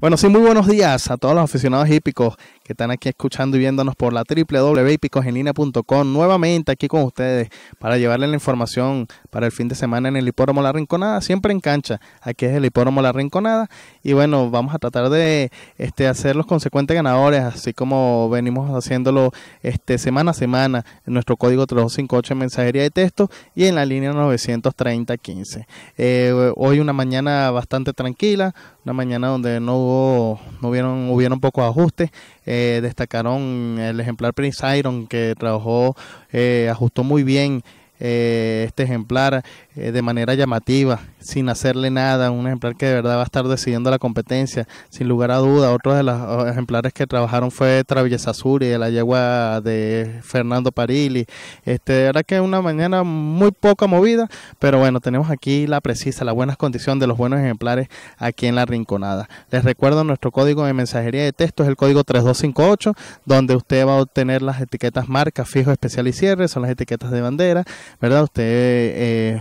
Bueno, sí, muy buenos días a todos los aficionados hípicos que están aquí escuchando y viéndonos por la www.hípicosenlinea.com Nuevamente aquí con ustedes para llevarles la información para el fin de semana en el Hipódromo La Rinconada, siempre en cancha. Aquí es el Hipódromo La Rinconada y bueno, vamos a tratar de este, hacer los consecuentes ganadores, así como venimos haciéndolo este, semana a semana en nuestro código 358 en mensajería de texto y en la línea 93015. Eh, hoy una mañana bastante tranquila, una mañana donde no hubo, no hubieron, hubieron pocos ajustes. Eh, destacaron el ejemplar Prince Iron que trabajó, eh, ajustó muy bien eh, este ejemplar eh, de manera llamativa, sin hacerle nada, un ejemplar que de verdad va a estar decidiendo la competencia, sin lugar a duda. Otro de los oh, ejemplares que trabajaron fue Traviesa Suri, de la yegua de Fernando Parili. Este, de verdad que una mañana muy poca movida, pero bueno, tenemos aquí la precisa, la buena condición de los buenos ejemplares aquí en la Rinconada. Les recuerdo nuestro código de mensajería de texto, es el código 3258, donde usted va a obtener las etiquetas marca, fijo, especial y cierre, son las etiquetas de bandera, ¿verdad? Usted... Eh,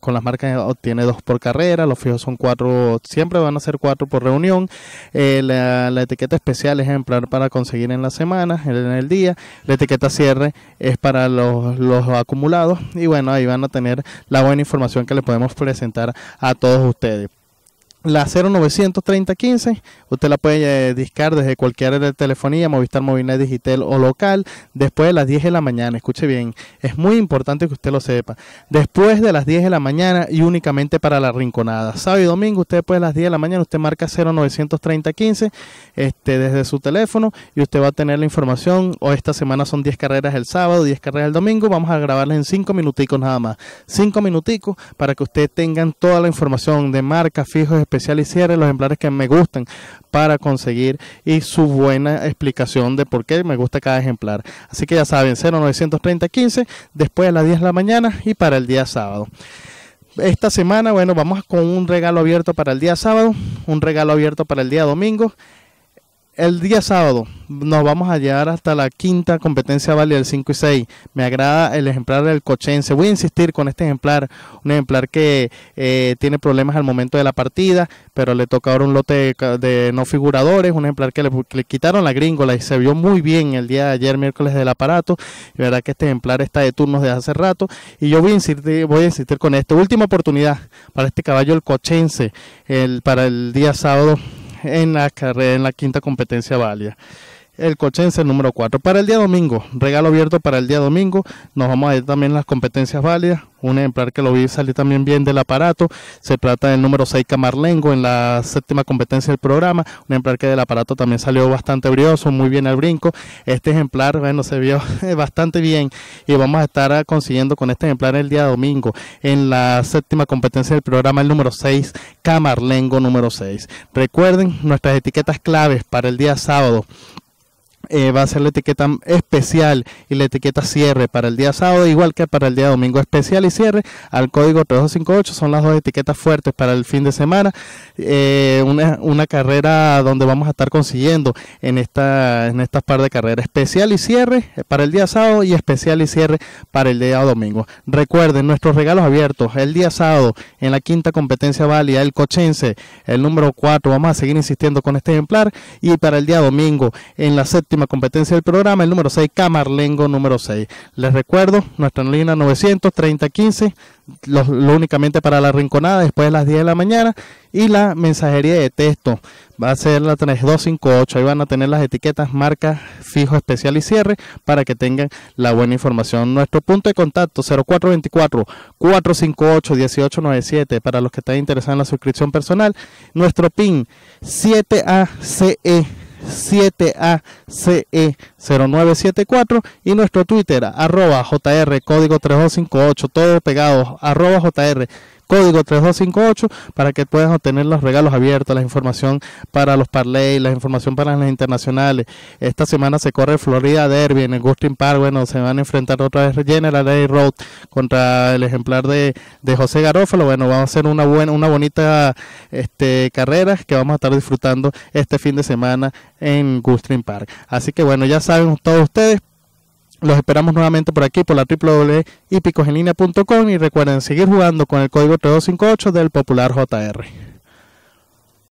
con las marcas eh, obtiene dos por carrera, los fijos son cuatro, siempre van a ser cuatro por reunión. Eh, la, etiqueta especial es ejemplar para conseguir en la semana, en el día. La etiqueta cierre es para los, los acumulados y bueno, ahí van a tener la buena información que le podemos presentar a todos ustedes la 093015, usted la puede eh, discar desde cualquier área de telefonía, Movistar, movilidad digital o local, después de las 10 de la mañana. Escuche bien, es muy importante que usted lo sepa. Después de las 10 de la mañana y únicamente para la rinconada. Sábado y domingo, usted después de las 10 de la mañana, usted marca 093015 este, desde su teléfono y usted va a tener la información. O esta semana son 10 carreras el sábado, 10 carreras el domingo. Vamos a grabarles en 5 minuticos nada más. 5 minuticos para que usted tengan toda la información de marca, fijos, y cierre los ejemplares que me gustan para conseguir y su buena explicación de por qué me gusta cada ejemplar. Así que ya saben, 093015, 15, después a las 10 de la mañana y para el día sábado. Esta semana, bueno, vamos con un regalo abierto para el día sábado, un regalo abierto para el día domingo el día sábado nos vamos a llegar hasta la quinta competencia vale del 5 y 6. Me agrada el ejemplar del Cochense. Voy a insistir con este ejemplar, un ejemplar que eh, tiene problemas al momento de la partida, pero le toca ahora un lote de no figuradores, un ejemplar que le, quitaron la gringola y se vio muy bien el día de ayer, miércoles del aparato. Y verdad que este ejemplar está de turnos de hace rato y yo voy a insistir, voy a insistir con esta Última oportunidad para este caballo el Cochense el, para el día sábado en la carrera, en la quinta competencia valia el Cochense número 4. Para el día domingo, regalo abierto para el día domingo, nos vamos a ver también las competencias válidas. Un ejemplar que lo vi salir también bien del aparato. Se trata del número 6 Camarlengo en la séptima competencia del programa. Un ejemplar que del aparato también salió bastante brioso, muy bien al brinco. Este ejemplar, bueno, se vio bastante bien y vamos a estar consiguiendo con este ejemplar el día domingo en la séptima competencia del programa, el número 6 Camarlengo número 6. Recuerden nuestras etiquetas claves para el día sábado. Eh, va a ser la etiqueta especial y la etiqueta cierre para el día sábado, igual que para el día domingo especial y cierre, al código 3258, son las dos etiquetas fuertes para el fin de semana, eh, una, carrera donde vamos a estar consiguiendo en esta en estas par de carreras, especial y cierre para el día sábado y especial y cierre para el día domingo. Recuerden, nuestros regalos abiertos el día sábado en la quinta competencia válida, el cochense, el número 4, vamos a seguir insistiendo con este ejemplar, y para el día domingo en la competencia del programa, el número 6, Camarlengo número 6. Les recuerdo, nuestra línea 93015 lo, únicamente para la rinconada después de las 10 de la mañana y la mensajería de texto va a ser la 3258. Ahí van a tener las etiquetas, marca, fijo, especial y cierre para que tengan la buena información. Nuestro punto de contacto 0424-458-1897 para los que están interesados en la suscripción personal. Nuestro PIN 7ACE 7ACE0974 e y nuestro Twitter arroba JR código 3258, todo pegado arroba JR código 3258 para que puedan obtener los regalos abiertos, la información para los Parley, la información para las internacionales. Esta semana se corre Florida Derby en el Gustin Park. Bueno, se van a enfrentar otra vez General ley Road contra el ejemplar de, de José Garófalo. Bueno, va a ser una buena, una bonita este, carrera que vamos a estar disfrutando este fin de semana en Gustin Park. Así que bueno, ya saben todos ustedes, los esperamos nuevamente por aquí, por la www.hipicosenlinea.com y recuerden seguir jugando con el código 3258 del Popular JR.